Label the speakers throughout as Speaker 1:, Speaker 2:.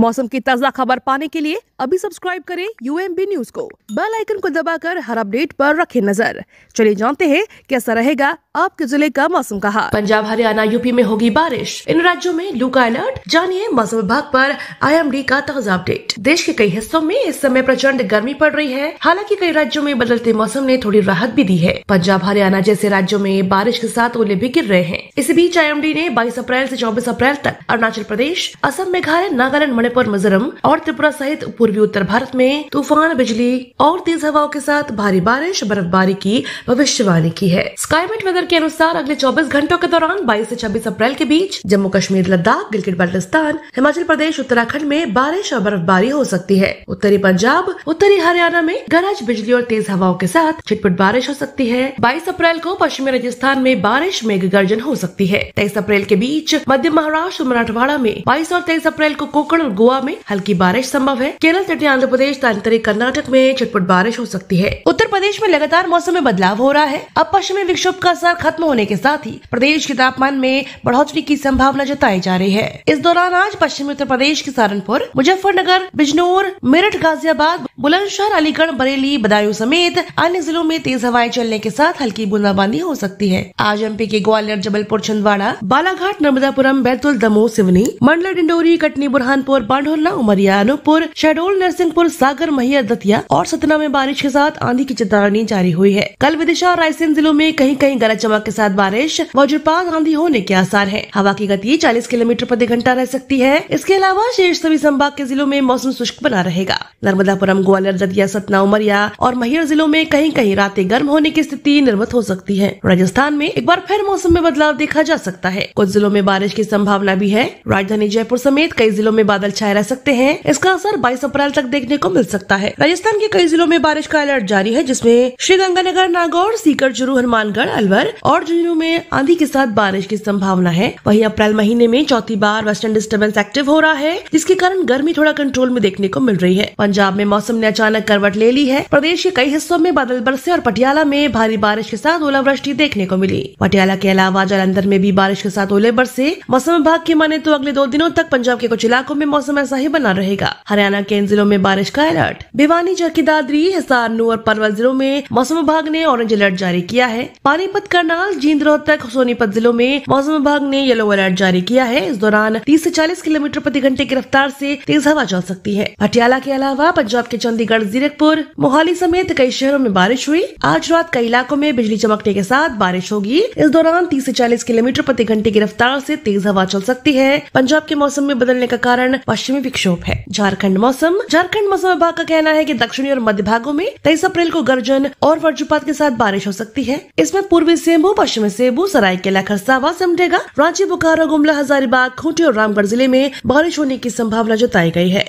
Speaker 1: मौसम की ताज़ा खबर पाने के लिए अभी सब्सक्राइब करें बी न्यूज को बेल आइकन को दबाकर हर अपडेट पर रखें नजर चलिए जानते हैं कैसा रहेगा आपके जिले का मौसम कहा पंजाब हरियाणा यूपी में होगी बारिश इन राज्यों में लू का अलर्ट जानिए मौसम विभाग पर आईएमडी का ताजा अपडेट देश के कई हिस्सों में इस समय प्रचंड गर्मी पड़ रही है हालांकि कई राज्यों में बदलते मौसम ने थोड़ी राहत भी दी है पंजाब हरियाणा जैसे राज्यों में बारिश के साथ ओले भी गिर रहे हैं इसी बीच आई ने बाईस अप्रैल ऐसी चौबीस अप्रैल तक अरुणाचल प्रदेश असम मेघालय नागालैंड होने पर मिजोरम और त्रिपुरा सहित पूर्वी उत्तर भारत में तूफान बिजली और तेज हवाओं के साथ भारी बारिश बर्फबारी की भविष्यवाणी की है स्काईमेट वेदर के अनुसार अगले 24 घंटों के दौरान 22 से 26 अप्रैल के बीच जम्मू कश्मीर लद्दाख गिलगित बल्टिस्तान हिमाचल प्रदेश उत्तराखंड में बारिश और बर्फबारी हो सकती है उत्तरी पंजाब उत्तरी हरियाणा में गरज बिजली और तेज हवाओं के साथ छिटपुट बारिश हो सकती है बाईस अप्रैल को पश्चिमी राजस्थान में बारिश मेघ गर्जन हो सकती है तेईस अप्रैल के बीच मध्य महाराष्ट्र मराठवाड़ा में बाईस और तेईस अप्रैल को कोकण और गोवा में हल्की बारिश संभव है केरल तटीय आंध्र प्रदेश तांतरिक कर्नाटक में चटपट बारिश हो सकती है उत्तर प्रदेश में लगातार मौसम में बदलाव हो रहा है अब पश्चिमी विक्षोभ का असर खत्म होने के साथ ही प्रदेश के तापमान में बढ़ोतरी की संभावना जताई जा रही है इस दौरान आज पश्चिमी उत्तर प्रदेश के सहारनपुर मुजफ्फरनगर बिजनौर मेरठ गाजियाबाद बुलंदशहर अलीगढ़ बरेली बदायूं समेत अन्य जिलों में तेज हवाएं चलने के साथ हल्की बूंदाबांदी हो सकती है आज एमपी के ग्वालियर जबलपुर छिंदवाड़ा बालाघाट नर्मदापुरम बैतूल दमोह सिवनी मंडला डिंडोरी कटनी बुरहानपुर पांडोला उमरिया अनूपपुर शहडोल नरसिंहपुर सागर मैहर दतिया और सतना में बारिश के साथ आंधी की चेतावनी जारी हुई है कल विदिशा और रायसेन जिलों में कहीं कहीं गरज चमक के साथ बारिश वज्रपात आंधी होने के आसार है हवा की गति चालीस किलोमीटर प्रति घंटा रह सकती है इसके अलावा शेष सभी संभाग के जिलों में मौसम शुष्क बना रहेगा नर्मदापुरम ग्वालियर दतिया सतना उमरिया और महियर जिलों में कहीं कहीं रातें गर्म होने की स्थिति निर्मित हो सकती है राजस्थान में एक बार फिर मौसम में बदलाव देखा जा सकता है कुछ जिलों में बारिश की संभावना भी है राजधानी जयपुर समेत कई जिलों में बादल छाए रह सकते हैं इसका असर बाईस अप्रैल तक देखने को मिल सकता है राजस्थान के कई जिलों में बारिश का अलर्ट जारी है जिसमे श्रीगंगानगर नागौर सीकर चुरू हनुमानगढ़ अलवर और झुंझुनू में आंधी के साथ बारिश की संभावना है वही अप्रैल महीने में चौथी बार वेस्टर्न डिस्टर्बेंस एक्टिव हो रहा है जिसके कारण गर्मी थोड़ा कंट्रोल में देखने को मिल रही है पंजाब में मौसम ने अचानक करवट ले ली है प्रदेश के कई हिस्सों में बादल बरसे और पटियाला में भारी बारिश के साथ ओलावृष्टि देखने को मिली पटियाला के अलावा जालंधर में भी बारिश के साथ ओले बरसे मौसम विभाग की माने तो अगले दो दिनों तक पंजाब के कुछ इलाकों में मौसम ऐसा ही बना रहेगा हरियाणा के इन जिलों में बारिश का अलर्ट भिवानी जबकि दादरी हिसार नू और पलवल जिलों में मौसम विभाग ने ऑरेंज अलर्ट जारी किया है पानीपत करनाल जींद रोहतक सोनीपत जिलों में मौसम विभाग ने येलो अलर्ट जारी किया है इस दौरान तीस ऐसी चालीस किलोमीटर प्रति घंटे की रफ्तार ऐसी तेज हवा चल सकती है पटियाला के अलावा पंजाब के चंडीगढ़ जीरकपुर मोहाली समेत कई शहरों में बारिश हुई आज रात कई इलाकों में बिजली चमकने के साथ बारिश होगी इस दौरान तीस ऐसी चालीस किलोमीटर प्रति घंटे की रफ्तार ऐसी तेज हवा चल सकती है पंजाब के मौसम में बदलने का कारण पश्चिमी विक्षोभ है झारखंड मौसम झारखंड मौसम विभाग का कहना है कि दक्षिणी और मध्य भागों में तेईस अप्रैल को गर्जन और वज्रपात के साथ बारिश हो सकती है इसमें पूर्वी सेम्बू पश्चिमी सेबू सरायकेला खरसावा सिमटेगा रांची बोकारो गुमला हजारीबाग खूंटी और रामगढ़ जिले में बारिश होने की संभावना जताई गई है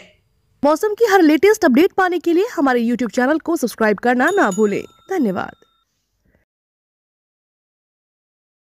Speaker 1: मौसम की हर लेटेस्ट अपडेट पाने के लिए हमारे यूट्यूब चैनल को सब्सक्राइब करना ना भूले धन्यवाद